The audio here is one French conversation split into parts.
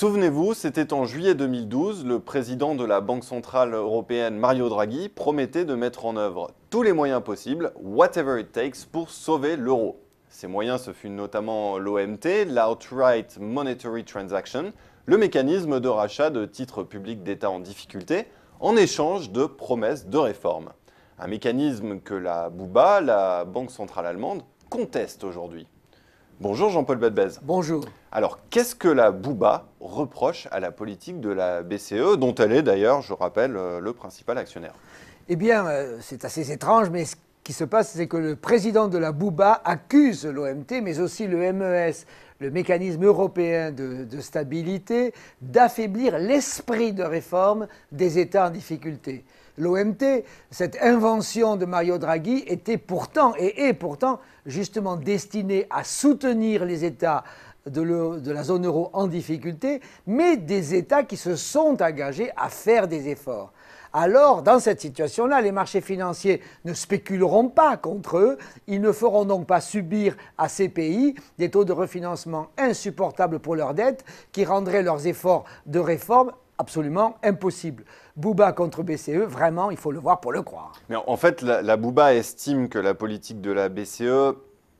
Souvenez-vous, c'était en juillet 2012, le président de la Banque Centrale Européenne Mario Draghi promettait de mettre en œuvre tous les moyens possibles, whatever it takes, pour sauver l'euro. Ces moyens, ce fut notamment l'OMT, l'Outright Monetary Transaction, le mécanisme de rachat de titres publics d'État en difficulté, en échange de promesses de réforme. Un mécanisme que la Bouba, la Banque Centrale Allemande, conteste aujourd'hui. Bonjour Jean-Paul Badbez. Bonjour. Alors, qu'est-ce que la Bouba reproche à la politique de la BCE, dont elle est d'ailleurs, je rappelle, euh, le principal actionnaire Eh bien, euh, c'est assez étrange, mais ce qui se passe, c'est que le président de la Bouba accuse l'OMT, mais aussi le MES, le mécanisme européen de, de stabilité, d'affaiblir l'esprit de réforme des États en difficulté l'OMT. Cette invention de Mario Draghi était pourtant et est pourtant justement destinée à soutenir les États de, de, la zone euro en difficulté, mais des États qui se sont engagés à faire des efforts. Alors, dans cette situation-là, les marchés financiers ne spéculeront pas contre eux, ils ne feront donc pas subir à ces pays des taux de refinancement insupportables pour leurs dettes, qui rendraient leurs efforts de réforme absolument impossible. Bouba contre BCE, vraiment, il faut le voir pour le croire. Mais en fait, la, Bouba estime que la politique de la BCE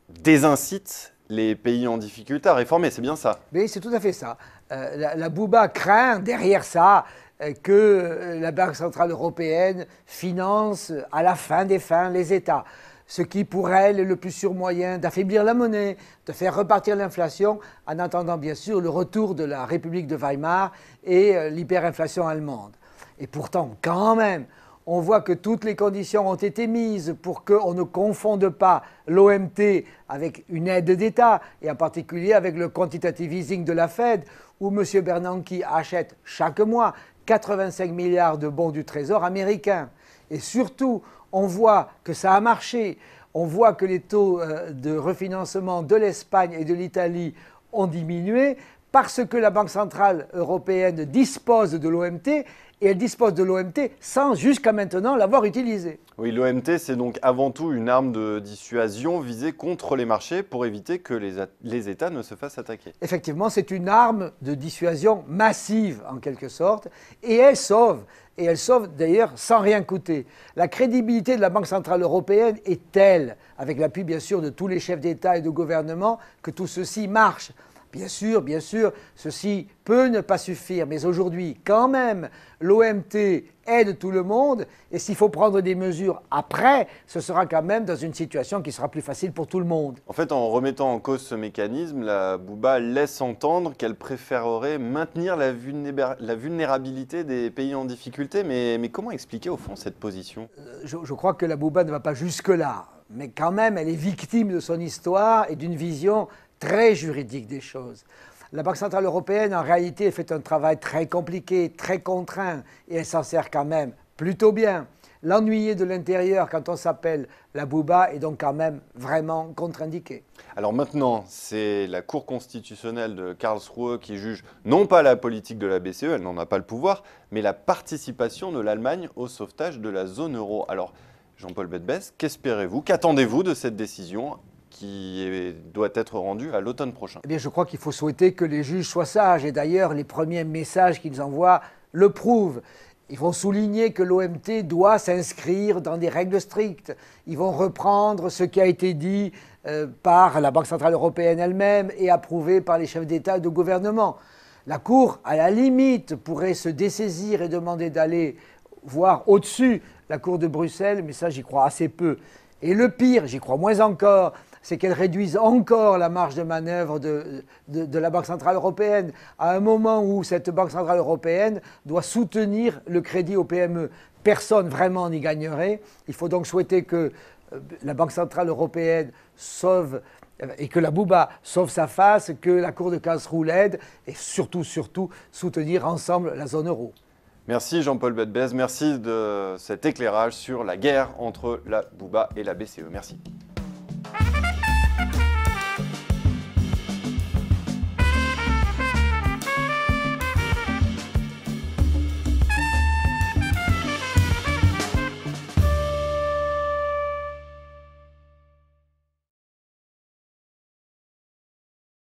désincite les pays en difficulté à réformer, c'est bien ça Mais c'est tout à fait ça. Euh, la, Bouba craint derrière ça euh, que euh, la Banque Centrale Européenne finance à la fin des fins les États ce qui pour elle est le plus sûr moyen d'affaiblir la monnaie, de faire repartir l'inflation, en attendant bien sûr le retour de la République de Weimar et euh, l'hyperinflation allemande. Et pourtant, quand même, on voit que toutes les conditions ont été mises pour qu'on ne confonde pas l'OMT avec une aide d'État, et en particulier avec le quantitative easing de la Fed, où M. Bernanke achète chaque mois 85 milliards de bons du Trésor américain. Et surtout, on voit que ça a marché, on voit que les taux euh, de refinancement de l'Espagne et de l'Italie ont diminué parce que la Banque centrale européenne dispose de l'OMT et elle dispose de l'OMT sans jusqu'à maintenant l'avoir utilisé. Oui, l'OMT, c'est donc avant tout une arme de dissuasion visée contre les marchés pour éviter que les, les États ne se fassent attaquer. Effectivement, c'est une arme de dissuasion massive, en quelque sorte, et elle sauve et elle sauve d'ailleurs sans rien coûter. La crédibilité de la Banque Centrale Européenne est telle, avec l'appui bien sûr de tous les chefs d'État et de gouvernement, que tout ceci marche. Bien sûr, bien sûr, ceci peut ne pas suffire, mais aujourd'hui, quand même, l'OMT aide tout le monde, et s'il faut prendre des mesures après, ce sera quand même dans une situation qui sera plus facile pour tout le monde. En fait, en remettant en cause ce mécanisme, la Bouba laisse entendre qu'elle préférerait maintenir la, vulnérabilité des pays en difficulté, mais, comment expliquer au fond cette position euh, je, je crois que la Bouba ne va pas jusque-là mais quand même, elle est victime de son histoire et d'une vision très juridique des choses. La Banque Centrale Européenne, en réalité, fait un travail très compliqué, très contraint, et elle s'en sert quand même plutôt bien. L'ennuyer de l'intérieur, quand on s'appelle la Bouba, est donc quand même vraiment contre-indiqué. Alors maintenant, c'est la Cour constitutionnelle de Karlsruhe qui juge non pas la politique de la BCE, elle n'en a pas le pouvoir, mais la participation de l'Allemagne au sauvetage de la zone euro. Alors, Jean-Paul Bedbès, qu'espérez-vous, qu'attendez-vous de cette décision qui doit être rendu à l'automne prochain. Eh bien, je crois qu'il faut souhaiter que les juges soient sages. Et d'ailleurs, les premiers messages qu'ils envoient le prouvent. Ils vont souligner que l'OMT doit s'inscrire dans des règles strictes. Ils vont reprendre ce qui a été dit euh, par la Banque Centrale Européenne elle-même et approuvé par les chefs d'État et de gouvernement. La Cour, à la limite, pourrait se dessaisir et demander d'aller voir au-dessus la Cour de Bruxelles, mais ça, j'y crois assez peu. Et le pire, j'y crois moins encore, c'est qu'elle réduise encore la marge de manœuvre de, la Banque Centrale Européenne, à un moment où cette Banque Centrale Européenne doit soutenir le crédit aux PME. Personne vraiment n'y gagnerait. Il faut donc souhaiter que euh, la Banque Centrale Européenne sauve euh, et que la Bouba sauve sa face, que la Cour de roule l'aide, et surtout, surtout, soutenir ensemble la zone euro. Merci Jean-Paul Bedbez, merci de cet éclairage sur la guerre entre la Bouba et la BCE. Merci.